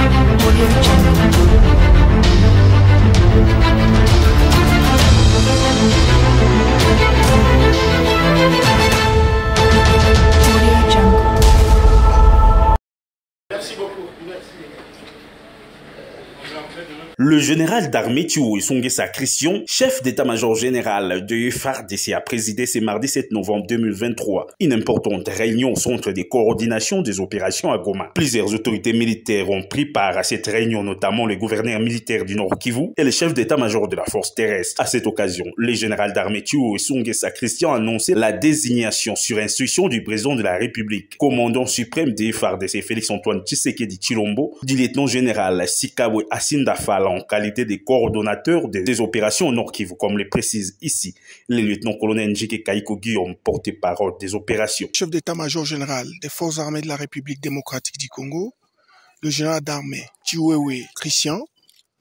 ¡Gracias! le général d'armée et Christian, chef d'état-major général de FARDC, a présidé ce mardi 7 novembre 2023 une importante réunion au centre de coordination des opérations à Goma. Plusieurs autorités militaires ont pris part à cette réunion, notamment le gouverneur militaire du Nord Kivu et le chef d'état-major de la force terrestre. À cette occasion, le général d'armée et Christian a annoncé la désignation sur instruction du président de la République, commandant suprême des FARDC Félix-Antoine Tshisekedi Chilombo, du lieutenant général Asinda Falan en qualité de coordonnateur des opérations au Nord Kivu, comme le précise ici le lieutenant-colonel Njike Kaiko Guillaume, porte-parole des opérations. Chef d'état-major général des forces armées de la République démocratique du Congo, le général d'armée Tiwewe Christian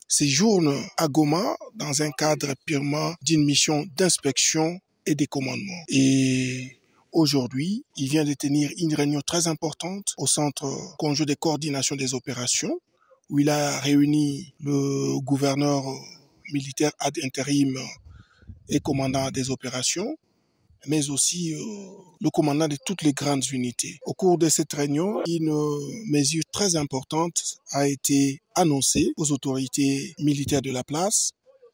séjourne à Goma dans un cadre purement d'une mission d'inspection et de commandement. Et aujourd'hui, il vient de tenir une réunion très importante au Centre conjoint de coordination des opérations où il a réuni le gouverneur militaire ad intérim et commandant des opérations, mais aussi euh, le commandant de toutes les grandes unités. Au cours de cette réunion, une euh, mesure très importante a été annoncée aux autorités militaires de la place,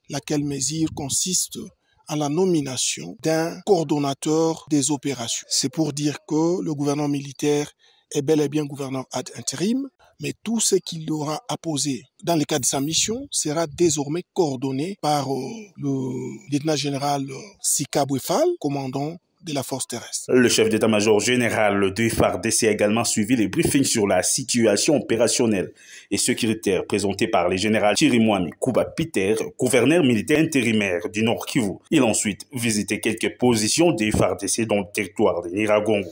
laquelle mesure consiste à la nomination d'un coordonnateur des opérations. C'est pour dire que le gouvernement militaire est bel et bien gouverneur ad intérim, mais tout ce qu'il aura à poser dans le cadre de sa mission sera désormais coordonné par euh, le lieutenant-général euh, Sika Bouefal, commandant de la force terrestre. Le chef d'état-major général de FARDC a également suivi les briefings sur la situation opérationnelle et sécuritaire présentés par les général Chirimwami Kouba Peter, gouverneur militaire intérimaire du Nord Kivu. Il a ensuite visité quelques positions de FARDC dans le territoire de Niragongo.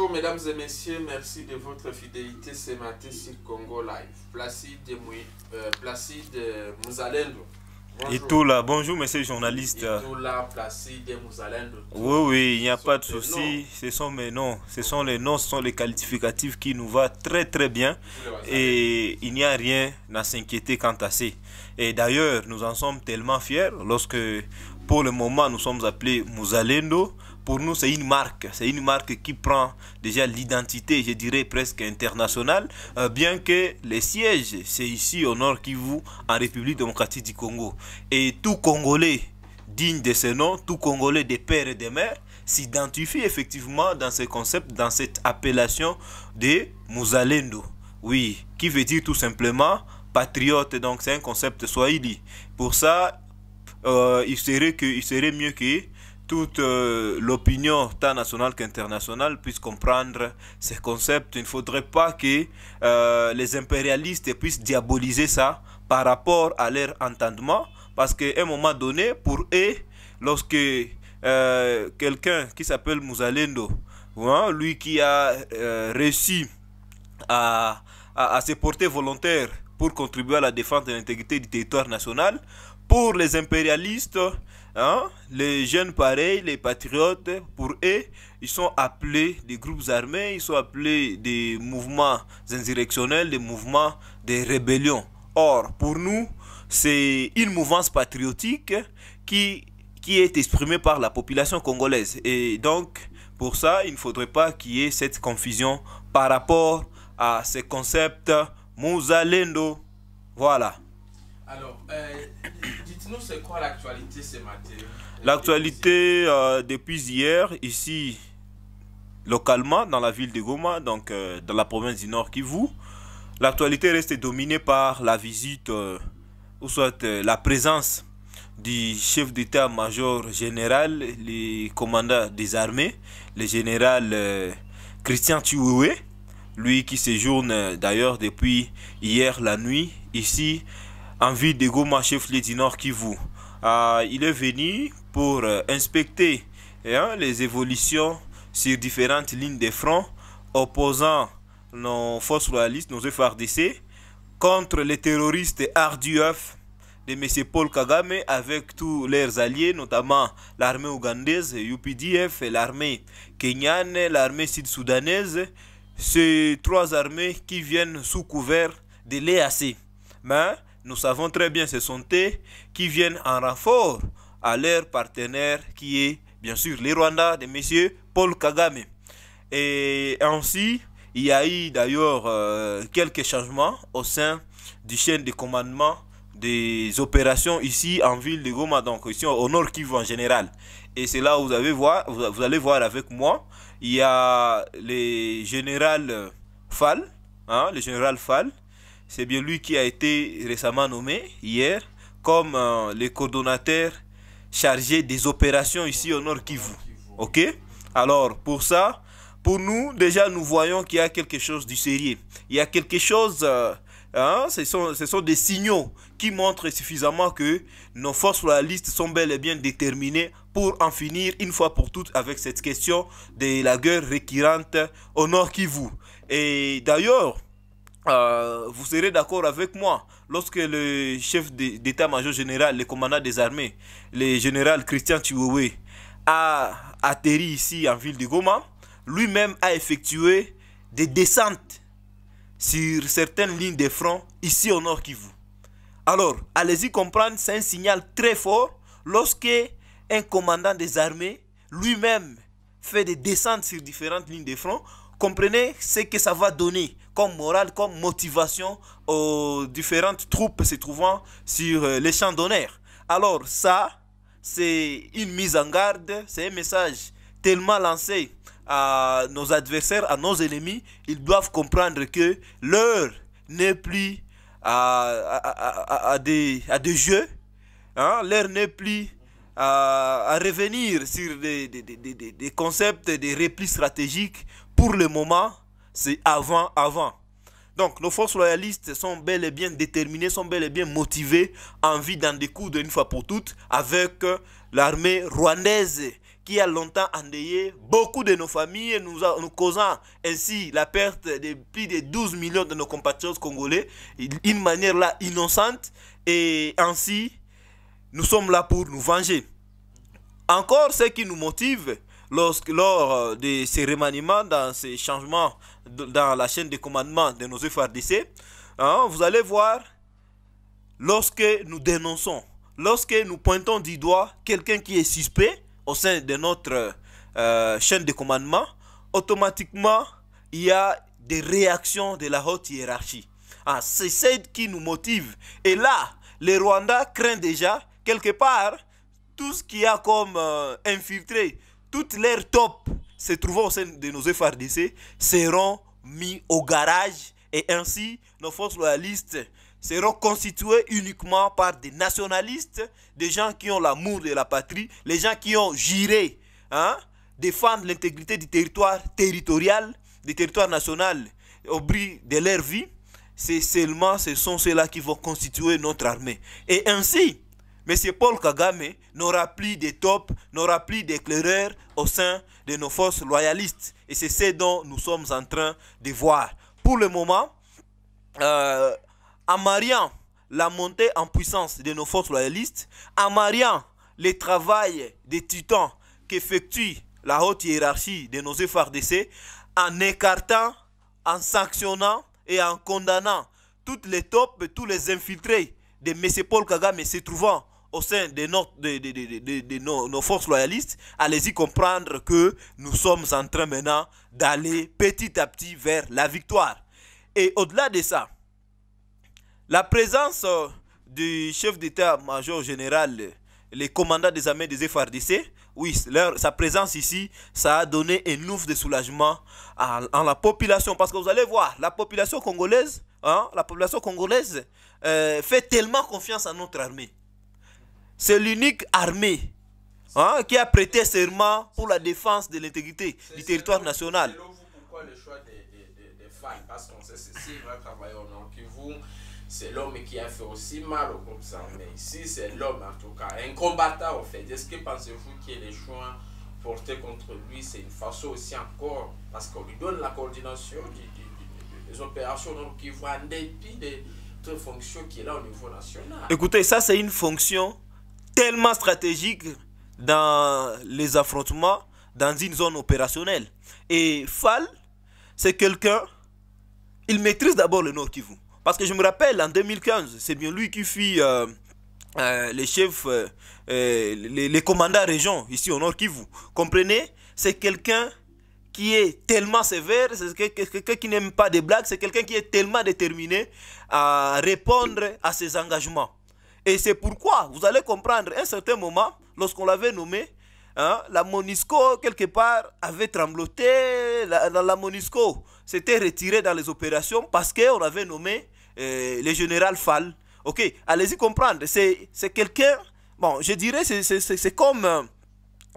Bonjour mesdames et messieurs, merci de votre fidélité ce matin sur Congo Live. Placide, Moui, euh, Placide Mouzalendo. Et tout là, bonjour monsieur journalistes. Et tout là, Placide Mouzalendo. Oui, oui, il n'y a pas de souci. Ce sont mes noms. Ce sont les noms, ce sont les qualificatifs qui nous va très très bien. Et il n'y a rien à s'inquiéter quant à ça. Et d'ailleurs, nous en sommes tellement fiers lorsque pour le moment nous sommes appelés Mouzalendo pour nous, c'est une marque. C'est une marque qui prend déjà l'identité, je dirais presque internationale, euh, bien que les sièges, c'est ici au Nord Kivu, en République démocratique du Congo. Et tout Congolais digne de ce nom, tout Congolais des pères et des mères, s'identifie effectivement dans ce concept, dans cette appellation de Muzalendo. Oui, qui veut dire tout simplement patriote, donc c'est un concept swahili. Pour ça, euh, il, serait que, il serait mieux que toute euh, l'opinion tant nationale qu'internationale puisse comprendre ces concepts. Il ne faudrait pas que euh, les impérialistes puissent diaboliser ça par rapport à leur entendement, parce qu'à un moment donné, pour eux, lorsque euh, quelqu'un qui s'appelle Muzalendo, hein, lui qui a réussi à se porter volontaire pour contribuer à la défense de l'intégrité du territoire national, pour les impérialistes, Hein, les jeunes, pareils, les patriotes, pour eux, ils sont appelés des groupes armés, ils sont appelés des mouvements insurrectionnels, des mouvements des rébellions. Or, pour nous, c'est une mouvance patriotique qui, est exprimée par la population congolaise. Et donc, pour ça, il ne faudrait pas qu'il y ait cette confusion par rapport à ce concept Mouzalendo. Voilà. Alors, euh, dites-nous, c'est quoi l'actualité ce matin L'actualité euh, depuis hier, ici, localement, dans la ville de Goma, donc euh, dans la province du Nord Kivu, l'actualité reste dominée par la visite, ou soit la présence du chef d'état-major général, le commandant des armées, le général Christian Tuoué, lui qui séjourne d'ailleurs depuis hier la nuit ici en de Goma, chef-lieu Nord Kivu. Euh, il est venu pour euh, inspecter hein, les évolutions sur différentes lignes de front opposant nos forces royalistes, nos FRDC, contre les terroristes RDF de M. Paul Kagame avec tous leurs alliés, notamment l'armée ougandaise, UPDF, l'armée kenyane, l'armée sud-soudanaise, ces trois armées qui viennent sous couvert de l'EAC. Mais nous savons très bien ce sont qui viennent en renfort à leur partenaire qui est bien sûr les Rwandais de M. Paul Kagame. Et ainsi, il y a eu d'ailleurs euh, quelques changements au sein du chaîne de commandement des opérations ici en ville de Goma, donc ici au nord Kivu en général. Et c'est là où vous, avez voir, vous allez voir avec moi, il y a le général Fall, hein, le général Fall, c'est bien lui qui a été récemment nommé hier comme euh, le coordonnateur chargé des opérations ici au Nord Kivu. OK Alors, pour ça, pour nous, déjà, nous voyons qu'il y a quelque chose du sérieux. Il y a quelque chose... Euh, hein, ce, sont, ce sont des signaux qui montrent suffisamment que nos forces royalistes sont bel et bien déterminées pour en finir une fois pour toutes avec cette question de la guerre récurrente au Nord Kivu. Et d'ailleurs, euh, vous serez d'accord avec moi lorsque le chef d'état-major général, le commandant des armées, le général Christian Chiwewe, a atterri ici en ville de Goma, lui-même a effectué des descentes sur certaines lignes de front ici au nord Kivu. Alors, allez-y comprendre, c'est un signal très fort lorsque un commandant des armées lui-même fait des descentes sur différentes lignes de front comprenez ce que ça va donner comme morale, comme motivation aux différentes troupes se trouvant sur euh, les champs d'honneur. Alors ça, c'est une mise en garde, c'est un message tellement lancé à nos adversaires, à nos ennemis, ils doivent comprendre que l'heure n'est plus à, des, à des jeux, hein. l'heure n'est plus à, revenir sur des, des, concepts, des replis stratégiques pour le moment, c'est avant, avant. Donc, nos forces loyalistes sont bel et bien déterminées, sont bel et bien motivées envie vue d'en découdre une fois pour toutes avec l'armée rwandaise qui a longtemps endeuillé beaucoup de nos familles, nous, nous causant ainsi la perte de plus de 12 millions de nos compatriotes congolais, d'une manière là innocente, et ainsi nous sommes là pour nous venger. Encore ce qui nous motive, lorsque, lors euh, de ces remaniements, dans ces changements dans la chaîne de commandement de nos FRDC, hein, vous allez voir, lorsque nous dénonçons, lorsque nous pointons du doigt quelqu'un qui est suspect au sein de notre euh, chaîne de commandement, automatiquement, il y a des réactions de la haute hiérarchie. Ah, c'est celle qui nous motive. Et là, les Rwandais craignent déjà, quelque part, tout ce qui a comme euh, infiltré, toutes leurs tops se trouvant au sein de nos FRDC seront mis au garage et ainsi nos forces loyalistes seront constituées uniquement par des nationalistes, des gens qui ont l'amour de la patrie, les gens qui ont juré hein, défendre l'intégrité du territoire territorial, du territoire national au bris de leur vie. C'est seulement ce sont ceux-là qui vont constituer notre armée. Et ainsi, M. Paul Kagame n'aura plus de top, n'aura plus d'éclaireur au sein de nos forces loyalistes. Et c'est ce dont nous sommes en train de voir. Pour le moment, euh, en mariant la montée en puissance de nos forces loyalistes, en mariant le travail des titans qu'effectue la haute hiérarchie de nos FRDC, en écartant, en sanctionnant et en condamnant toutes les tops, tous les infiltrés de M. Paul Kagame se trouvant au sein de, nos, forces loyalistes, allez-y comprendre que nous sommes en train maintenant d'aller petit à petit vers la victoire. Et au-delà de ça, la présence euh, du chef d'état-major général, les commandants des armées des FRDC, oui, sa présence ici, ça a donné un ouf de soulagement à, la population. Parce que vous allez voir, la population congolaise, hein, la population congolaise euh, fait tellement confiance à notre armée. C'est l'unique armée hein, qui a prêté serment pour la défense de l'intégrité du territoire national. Pourquoi le choix des, des, Parce qu'on sait va travailler au c'est l'homme qui a fait aussi mal au groupe Mais Ici, c'est l'homme, en tout cas, un combattant, au fait. Est-ce que pensez-vous qu'il y ait des choix portés contre lui C'est une façon aussi encore, parce qu'on lui donne la coordination des, opérations, donc qui voit en dépit de fonction fonctions qu'il a au niveau national. Écoutez, ça, c'est une fonction tellement stratégique dans les affrontements dans une zone opérationnelle. Et Fall, c'est quelqu'un, il maîtrise d'abord le Nord Kivu. Parce que je me rappelle, en 2015, c'est bien lui qui fut euh, euh, le chef, euh, les, les, commandants région ici au Nord Kivu. Comprenez C'est quelqu'un qui est tellement sévère, c'est quelqu'un qui n'aime pas des blagues, c'est quelqu'un qui est tellement déterminé à répondre à ses engagements. Et c'est pourquoi, vous allez comprendre, à un certain moment, lorsqu'on l'avait nommé, hein, la Monisco, quelque part, avait trembloté. La, la, Monisco s'était retirée dans les opérations parce qu'on avait nommé euh, le général Fall. Ok, allez-y comprendre. C'est quelqu'un, bon, je dirais, c'est comme,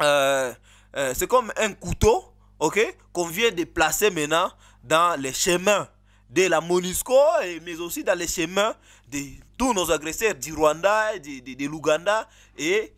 euh, euh, comme un couteau, ok, qu'on vient de placer maintenant dans les chemins de la Monisco, mais aussi dans les chemins des tous nos agresseurs du Rwanda, de, de, l'Ouganda et,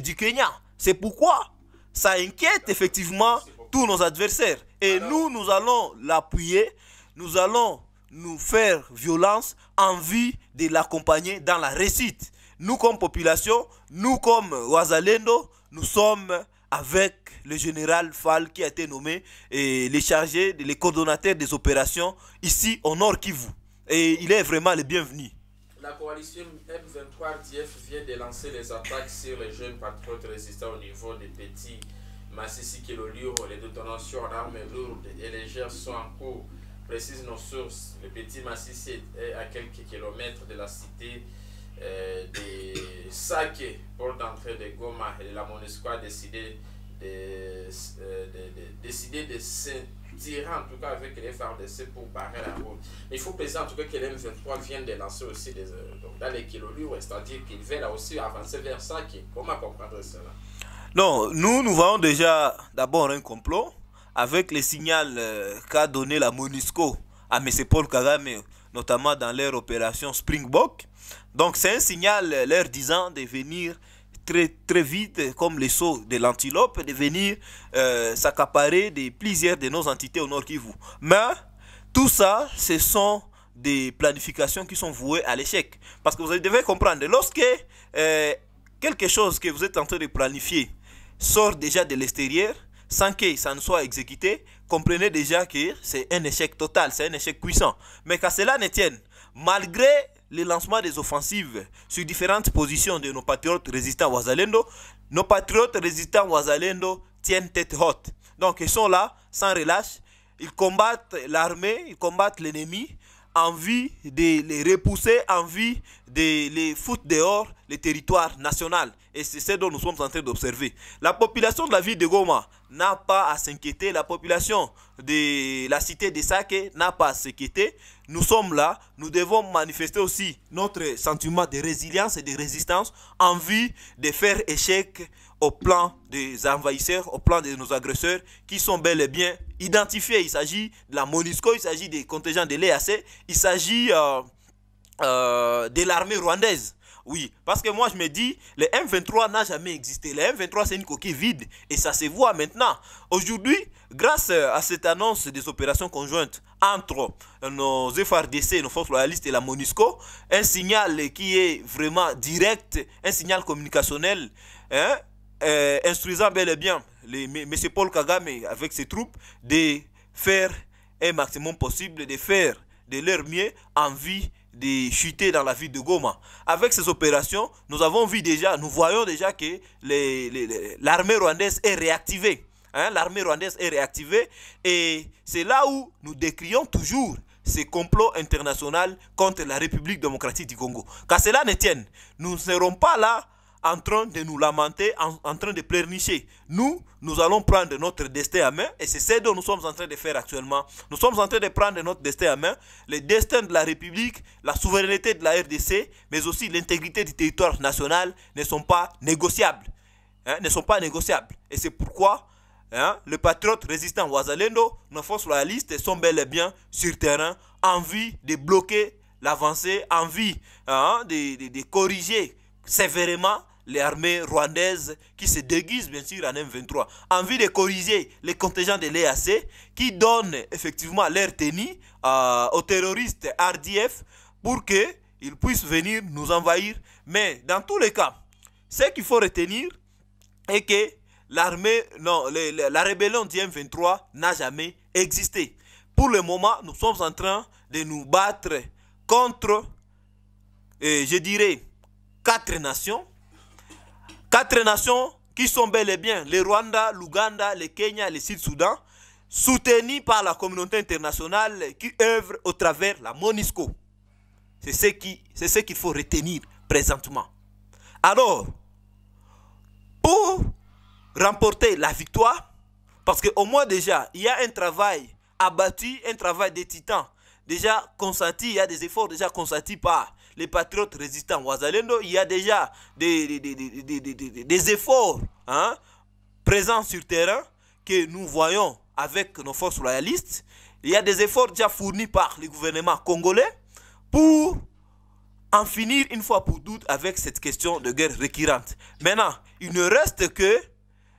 du Kenya. C'est pourquoi ça inquiète effectivement tous nos adversaires. Et nous, nous allons l'appuyer, nous allons nous faire violence en vue de l'accompagner dans la réussite. Nous comme population, nous comme Ouazalendo, nous sommes avec le général Fall qui a été nommé et les chargés, les coordonnateurs des opérations ici au Nord Kivu. Et il est vraiment le bienvenu la coalition M23-DF vient de lancer les attaques sur les jeunes patriotes résistants au niveau des petits Massissi Kilolio. Les détonations en armes lourdes et légères sont en cours, précise nos sources. Le petit Massissi est à quelques kilomètres de la cité euh, de Sake, porte d'entrée de Goma. Et la MONUSCO a décidé de, décider euh, de, de, dire en tout cas avec les FARDC pour barrer la route. Mais il faut penser en tout cas que les 23 viennent de lancer aussi euh, donc dans les kilolures, c'est-à-dire qu'il qu'ils là aussi avancer vers ça. Qui, comment comprendre cela Non, nous, nous voyons déjà d'abord un complot avec les signaux euh, qu'a donné la MONUSCO à M. Paul Kagame, notamment dans leur opération Springbok. Donc c'est un signal euh, leur disant de venir très, très vite, comme les sauts de l'antilope, de venir euh, s'accaparer des plusieurs de nos entités au Nord Kivu. Mais tout ça, ce sont des planifications qui sont vouées à l'échec. Parce que vous devez comprendre, lorsque euh, quelque chose que vous êtes en train de planifier sort déjà de l'extérieur, sans que ça ne soit exécuté, comprenez déjà que c'est un échec total, c'est un échec puissant. Mais qu'à cela ne tienne, malgré les lancements des offensives sur différentes positions de nos patriotes résistants Wazalendo, nos patriotes résistants Wazalendo tiennent tête haute. Donc ils sont là sans relâche, ils combattent l'armée, ils combattent l'ennemi, envie de les repousser, envie de les foutre dehors les territoires national. Et c'est ce dont nous sommes en train d'observer. La population de la ville de Goma n'a pas à s'inquiéter. La population de la cité de Sake n'a pas à s'inquiéter. Nous sommes là. Nous devons manifester aussi notre sentiment de résilience et de résistance en vue de faire échec au plan des envahisseurs, au plan de nos agresseurs qui sont bel et bien identifiés. Il s'agit de la MONUSCO, il s'agit des contingents de l'EAC, il s'agit euh, euh, de l'armée rwandaise. Oui, parce que moi je me dis, le M23 n'a jamais existé. Le M23 c'est une coquille vide et ça se voit maintenant. Aujourd'hui, grâce euh, à cette annonce des opérations conjointes entre euh, nos FRDC, nos forces loyalistes et la MONUSCO, un signal qui est vraiment direct, un signal communicationnel, hein, euh, instruisant bel et bien M. Paul Kagame avec ses troupes de faire un maximum possible, de faire de leur mieux en vie de chuter dans la ville de Goma. Avec ces opérations, nous avons vu déjà, nous voyons déjà que l'armée rwandaise est réactivée. Hein, l'armée rwandaise est réactivée et c'est là où nous décrions toujours ces complots internationaux contre la République démocratique du Congo. Car cela ne tienne, nous ne serons pas là en train de nous lamenter, en, train de pleurnicher. Nous, nous allons prendre notre destin à main et c'est ce dont nous sommes en train de faire actuellement. Nous sommes en train de prendre notre destin à main, le destin de la République, la souveraineté de la RDC, mais aussi l'intégrité du territoire national ne sont pas négociables. Hein, ne sont pas négociables. Et c'est pourquoi hein, le patriote résistant Ouazalendo, nos forces loyalistes sont bel et bien sur terrain en de bloquer l'avancée, en vue hein, de corriger sévèrement l'armée rwandaise qui se déguise bien sûr en M23, envie de corriger les contingents de l'EAC qui donnent effectivement leur tenue euh, aux terroristes RDF pour qu'ils puissent venir nous envahir. Mais dans tous les cas, ce qu'il faut retenir est que l'armée, non, la rébellion du M23 n'a jamais existé. Pour le moment, nous sommes en train de nous battre contre, euh, je dirais, quatre nations Quatre nations qui sont bel et bien le Rwanda, l'Ouganda, le Kenya, le Sud-Soudan, soutenues par la communauté internationale qui œuvre au travers la Monisco. C'est ce qu'il ce qu'il faut retenir présentement. Alors, pour remporter la victoire, parce qu'au moins déjà, il y a un travail abattu, un travail des titans déjà consenti, il y a des efforts déjà consentis par les patriotes résistants Wazalendo, il y a déjà des, des, efforts hein, présents sur terrain que nous voyons avec nos forces royalistes. Il y a des efforts déjà fournis par les gouvernements congolais pour en finir une fois pour toutes avec cette question de guerre récurrente. Maintenant, il ne reste que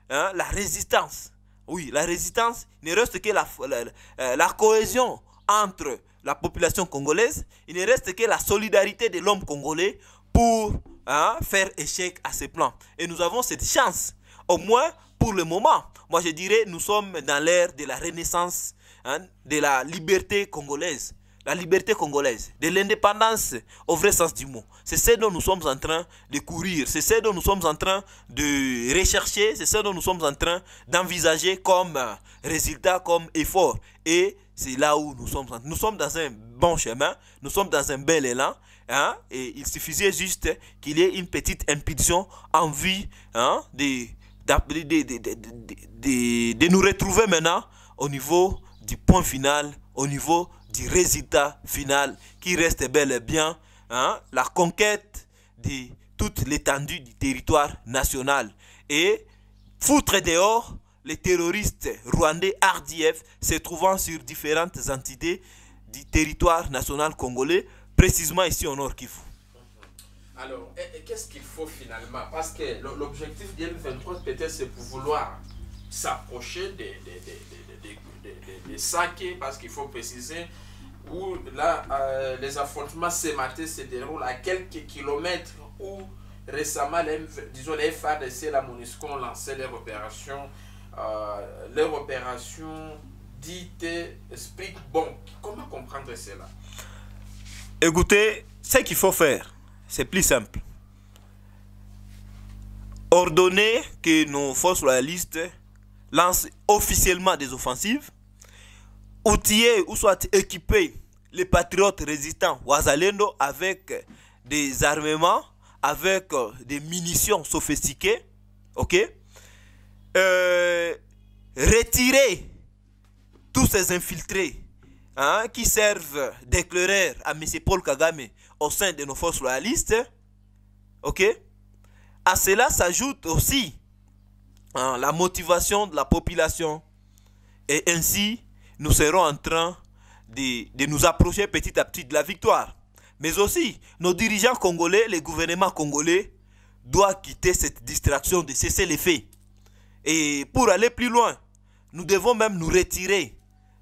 hein, la résistance. Oui, la résistance il ne reste que la, la euh, cohésion entre la population congolaise, il ne reste que la solidarité de l'homme congolais pour hein, faire échec à ces plans. Et nous avons cette chance, au moins pour le moment. Moi, je dirais, nous sommes dans l'ère de la renaissance, hein, de la liberté congolaise la liberté congolaise, de l'indépendance au vrai sens du mot. C'est ce dont nous sommes en train de courir, c'est ce dont nous sommes en train de rechercher, c'est ce dont nous sommes en train d'envisager comme résultat, comme effort. Et c'est là où nous sommes. Nous sommes dans un bon chemin, nous sommes dans un bel élan. Hein, et il suffisait juste qu'il y ait une petite impulsion, envie hein, de, de, de, de, nous retrouver maintenant au niveau du point final, au niveau résultat final qui reste bel et bien hein, la conquête de toute l'étendue du territoire national et foutre dehors les terroristes rwandais RDF se trouvant sur différentes entités du territoire national congolais, précisément ici au Nord Kivu. Alors, qu'est-ce qu'il faut finalement Parce que l'objectif de 23 peut-être, c'est pour vouloir s'approcher des, des, des, parce qu'il faut préciser où là, euh, les affrontements sématés se déroulent à quelques kilomètres où récemment, les, disons, les FADC et la MONUSCO ont lancé leur opération, euh, leur opération dite bon, Comment comprendre cela Écoutez, ce qu'il faut faire, c'est plus simple. Ordonner que nos forces loyalistes lancent officiellement des offensives outiller ou soit équiper les patriotes résistants Wazalendo avec des armements, avec euh, des munitions sophistiquées, ok euh, Retirer tous ces infiltrés hein, qui servent d'éclaireurs à M. Paul Kagame au sein de nos forces loyalistes, ok À cela s'ajoute aussi hein, la motivation de la population et ainsi nous serons en train de, de nous approcher petit à petit de la victoire. Mais aussi, nos dirigeants congolais, les gouvernements congolais, doivent quitter cette distraction de cesser les faits. Et pour aller plus loin, nous devons même nous retirer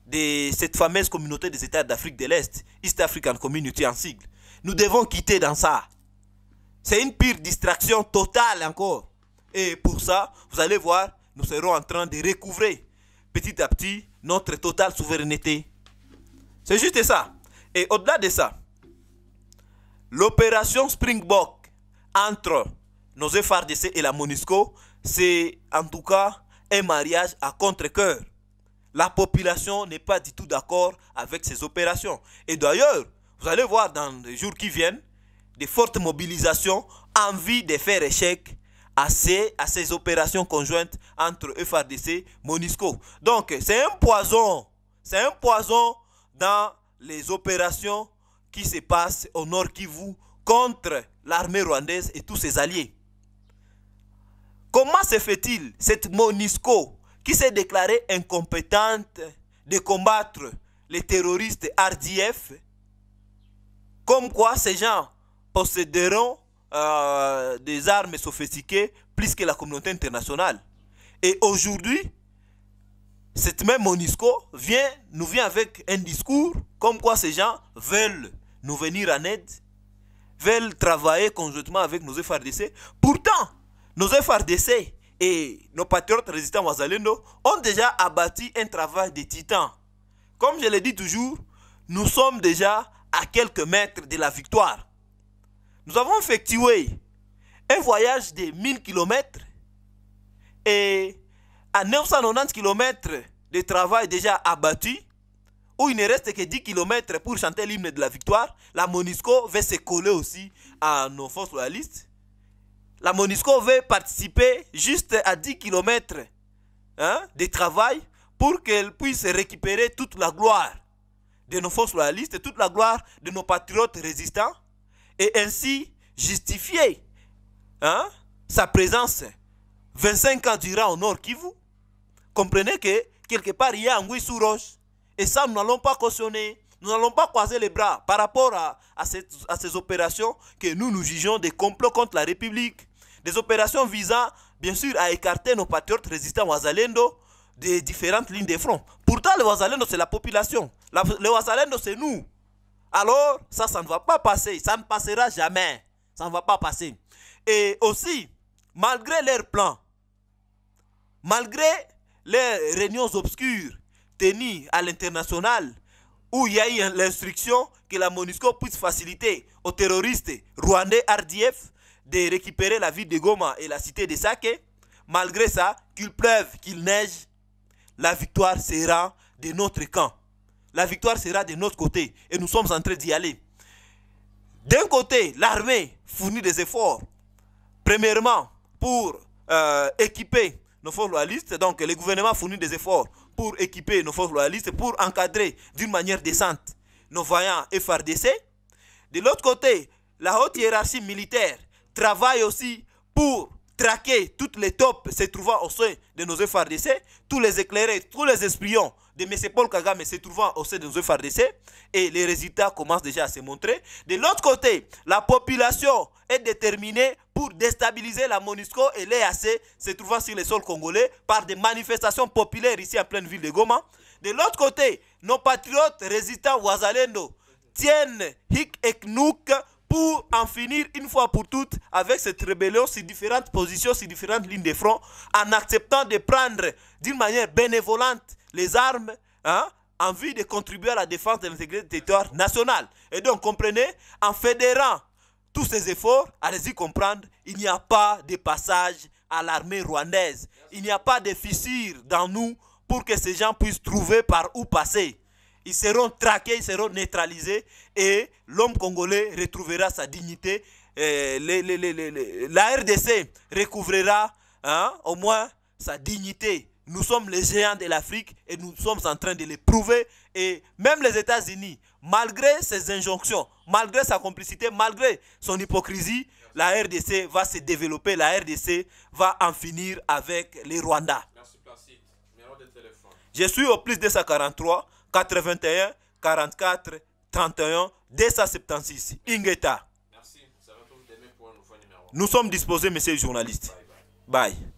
de cette fameuse communauté des États d'Afrique de l'Est, East African Community en sigle. Nous devons quitter dans ça. C'est une pire distraction totale encore. Et pour ça, vous allez voir, nous serons en train de recouvrer petit à petit notre totale souveraineté. C'est juste ça. Et au-delà de ça, l'opération Springbok entre nos FRDC et la MONUSCO, c'est en tout cas un mariage à contre-coeur. La population n'est pas du tout d'accord avec ces opérations. Et d'ailleurs, vous allez voir dans les jours qui viennent, des fortes mobilisations, envie de faire échec à ces, opérations conjointes entre FRDC, Monisco. Donc, c'est un poison. C'est un poison dans les opérations qui se passent au Nord Kivu contre l'armée rwandaise et tous ses alliés. Comment se fait-il cette Monisco qui s'est déclarée incompétente de combattre les terroristes RDF comme quoi ces gens posséderont euh, des armes sophistiquées plus que la communauté internationale. Et aujourd'hui, cette même MONUSCO vient, nous vient avec un discours comme quoi ces gens veulent nous venir en aide, veulent travailler conjointement avec nos FRDC. Pourtant, nos FRDC et nos patriotes résistants Wazalendo ont déjà abattu un travail de titan. Comme je le dis toujours, nous sommes déjà à quelques mètres de la victoire. Nous avons effectué un voyage de 1000 km et à 990 km de travail déjà abattu, où il ne reste que 10 km pour chanter l'hymne de la victoire, la MONISCO veut se coller aussi à nos forces loyalistes. La MONISCO veut participer juste à 10 km hein, de travail pour qu'elle puisse récupérer toute la gloire de nos forces loyalistes, toute la gloire de nos patriotes résistants et ainsi justifier hein, sa présence 25 ans durant au Nord Kivu. Comprenez que quelque part il y a un sous roche. Et ça, nous n'allons pas cautionner, nous n'allons pas croiser les bras par rapport à, à ces opérations que nous nous jugeons des complots contre la République. Des opérations visant, bien sûr, à écarter nos patriotes résistants Wazalendo des différentes lignes de front. Pourtant, le Wazalendo, c'est la population. Le les Wazalendo, c'est nous alors ça, ça ne va pas passer. Ça ne passera jamais. Ça ne va pas passer. Et aussi, malgré leurs plans, malgré les réunions obscures tenues à l'international, où il y a eu l'instruction que la MONUSCO puisse faciliter aux terroristes rwandais RDF de récupérer la ville de Goma et la cité de Sake, malgré ça, qu'il pleuve, qu'il neige, la victoire sera de notre camp la victoire sera de notre côté et nous sommes en train d'y aller. D'un côté, l'armée fournit des efforts. Premièrement, pour euh, équiper nos forces loyalistes, donc le gouvernement fournit des efforts pour équiper nos forces loyalistes, pour encadrer d'une manière décente nos voyants FRDC. De l'autre côté, la haute hiérarchie militaire travaille aussi pour traquer toutes les tops se trouvant au sein de nos FRDC, tous les éclairés, tous les espions de M. Paul Kagame se trouvant au sein de nos FRDC, et les résultats commencent déjà à se montrer. De l'autre côté, la population est déterminée pour déstabiliser la MONUSCO et l'EAC se trouvant sur les sols congolais par des manifestations populaires ici en pleine ville de Goma. De l'autre côté, nos patriotes résistants Ouazalendo tiennent Hik et Knouk pour en finir une fois pour toutes avec cette rébellion sur différentes positions, sur différentes lignes de front, en acceptant de prendre d'une manière bénévolente les armes hein, en vue de contribuer à la défense de l'intégrité du territoire national. Et donc, comprenez, en fédérant tous ces efforts, allez-y comprendre, il n'y a pas de passage à l'armée rwandaise. Il n'y a pas de fissure dans nous pour que ces gens puissent trouver par où passer ils seront traqués, ils seront neutralisés et l'homme congolais retrouvera sa dignité. Euh, la RDC recouvrera hein, au moins sa dignité. Nous sommes les géants de l'Afrique et nous sommes en train de les prouver. Et même les États-Unis, malgré ses injonctions, malgré sa complicité, malgré son hypocrisie, la RDC va se développer. La RDC va en finir avec les Rwandais. Je suis au plus de 243 81 44 31 276. Ingeta. Merci. Ça nous, numéro. nous sommes disposés, messieurs les journalistes. bye.